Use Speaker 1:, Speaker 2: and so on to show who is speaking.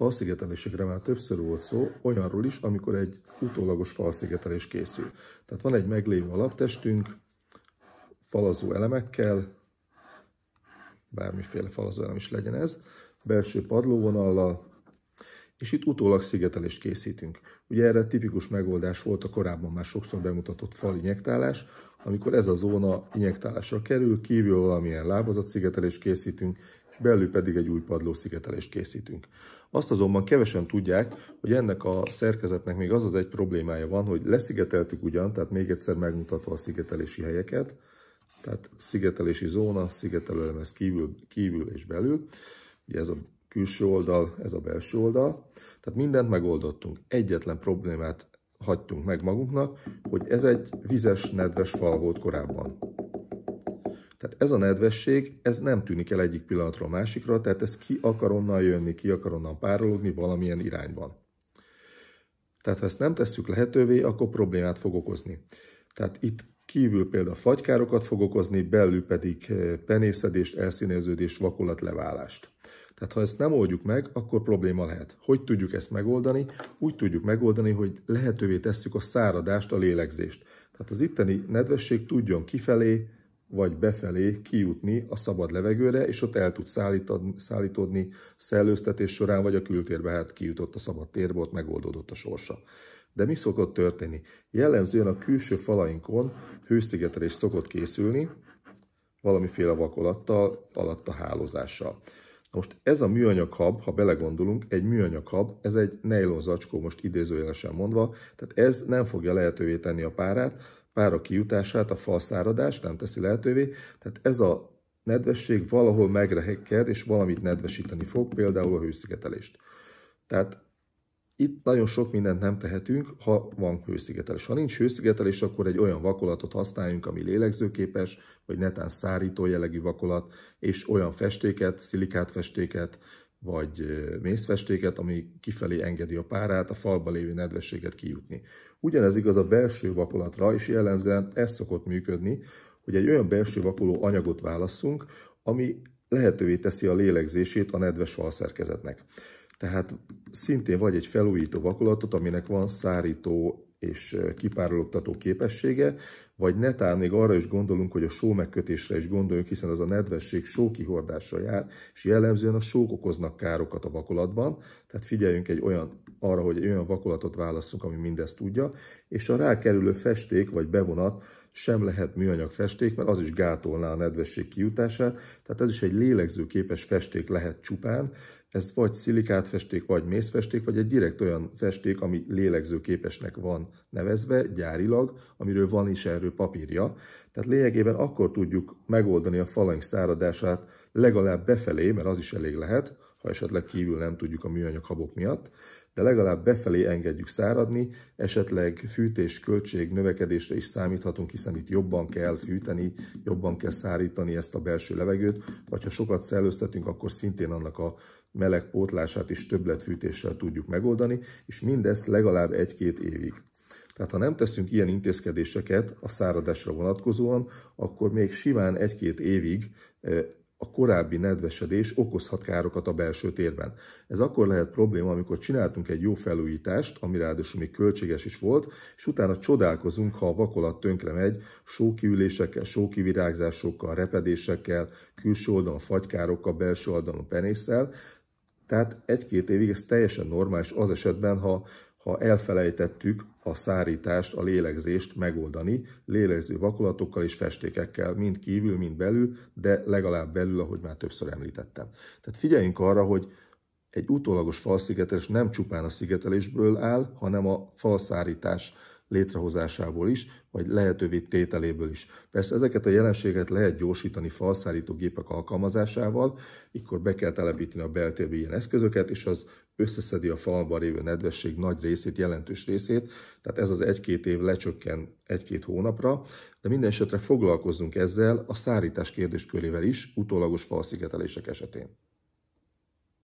Speaker 1: falszigetelésekre már többször volt szó, olyanról is, amikor egy utólagos falszigetelés készül. Tehát van egy meglévő alaptestünk, falazó elemekkel, bármiféle falazó elem is legyen ez, belső padlóvonallal, és itt utólag szigetelést készítünk. Ugye erre tipikus megoldás volt a korábban már sokszor bemutatott injektálás, amikor ez a zóna injektálásra kerül, kívül valamilyen lábazat szigetelést készítünk, és belül pedig egy új padló szigetelést készítünk. Azt azonban kevesen tudják, hogy ennek a szerkezetnek még az az egy problémája van, hogy leszigeteltük ugyan, tehát még egyszer megmutatva a szigetelési helyeket, tehát szigetelési zóna, szigetelőlemez kívül, kívül és belül, ugye ez a külső oldal, ez a belső oldal. Tehát mindent megoldottunk. Egyetlen problémát hagytunk meg magunknak, hogy ez egy vizes, nedves fal volt korábban. Tehát ez a nedvesség, ez nem tűnik el egyik pillanatról a másikra, tehát ez ki akar onnan jönni, ki akar onnan párologni valamilyen irányban. Tehát ha ezt nem tesszük lehetővé, akkor problémát fog okozni. Tehát itt kívül például fagykárokat fog okozni, belül pedig eh, penészedést, elszíneződést, vakolatleválást. Tehát ha ezt nem oldjuk meg, akkor probléma lehet. Hogy tudjuk ezt megoldani? Úgy tudjuk megoldani, hogy lehetővé tesszük a száradást, a lélegzést. Tehát az itteni nedvesség tudjon kifelé vagy befelé kijutni a szabad levegőre, és ott el tud szállítódni szellőztetés során, vagy a kültérbe, hát kijutott a szabad térbe, ott megoldódott a sorsa. De mi szokott történni? Jellemzően a külső falainkon hőszigetelés szokott készülni, valamiféle vakolattal, alatt a hálózással. Most ez a műanyag hab, ha belegondolunk, egy műanyag hab, ez egy nejlon zacskó most idézőjelesen mondva, tehát ez nem fogja lehetővé tenni a párát, pára kijutását, a falszáradás nem teszi lehetővé, tehát ez a nedvesség valahol megrehekked, és valamit nedvesíteni fog, például a hőszigetelést. Tehát itt nagyon sok mindent nem tehetünk, ha van hőszigetelés. Ha nincs hőszigetelés, akkor egy olyan vakolatot használjunk, ami lélegzőképes, vagy netán szárító jellegű vakolat, és olyan festéket, szilikátfestéket, vagy mészfestéket, ami kifelé engedi a párát, a falba lévő nedvességet kijutni. Ugyanez igaz a belső vakolatra, és jellemzően ez szokott működni, hogy egy olyan belső vakoló anyagot válasszunk, ami lehetővé teszi a lélegzését a nedves falszerkezetnek. Tehát szintén vagy egy felújító vakolatot, aminek van szárító és kipárologtató képessége, vagy netán még arra is gondolunk, hogy a só megkötésre is gondoljunk, hiszen az a nedvesség só kihordásra jár, és jellemzően a sók okoznak károkat a vakolatban, tehát figyeljünk egy olyan, arra, hogy egy olyan vakolatot válasszunk, ami mindezt tudja, és a rákerülő festék vagy bevonat sem lehet műanyag festék, mert az is gátolná a nedvesség kijutását, tehát ez is egy lélegzőképes festék lehet csupán, ez vagy szilikát festék, vagy mészfesték, vagy egy direkt olyan festék, ami lélegzőképesnek van nevezve gyárilag, amiről van is erről papírja. Tehát lényegében akkor tudjuk megoldani a falaink száradását legalább befelé, mert az is elég lehet, ha esetleg kívül nem tudjuk a műanyag habok miatt, de legalább befelé engedjük száradni, esetleg fűtés költség növekedésre is számíthatunk, hiszen itt jobban kell fűteni, jobban kell szárítani ezt a belső levegőt, vagy ha sokat szellőztetünk, akkor szintén annak a meleg pótlását is többletfűtéssel tudjuk megoldani, és mindezt legalább egy-két évig. Tehát ha nem teszünk ilyen intézkedéseket a száradásra vonatkozóan, akkor még simán egy-két évig eh, a korábbi nedvesedés okozhat károkat a belső térben. Ez akkor lehet probléma, amikor csináltunk egy jó felújítást, ami ráadásul még költséges is volt, és utána csodálkozunk, ha a vakolat tönkre megy, sókiülésekkel, sókivirágzásokkal, repedésekkel, külső oldalon fagykárokkal, belső oldalon penésszel. Tehát egy-két évig ez teljesen normális az esetben, ha ha elfelejtettük a szárítást, a lélegzést megoldani, lélegző vakolatokkal és festékekkel, mind kívül, mind belül, de legalább belül, ahogy már többször említettem. Tehát figyeljünk arra, hogy egy utólagos falszigetelés nem csupán a szigetelésből áll, hanem a falszárítás létrehozásából is, vagy lehetővé tételéből is. Persze ezeket a jelenséget lehet gyorsítani falszállító gépek alkalmazásával, mikor be kell telepíteni a beltérbe ilyen eszközöket, és az összeszedi a falban lévő nedvesség nagy részét, jelentős részét, tehát ez az egy-két év lecsökken egy-két hónapra, de minden esetre foglalkozzunk ezzel a szárítás kérdéskörével is, utólagos falszigetelések esetén.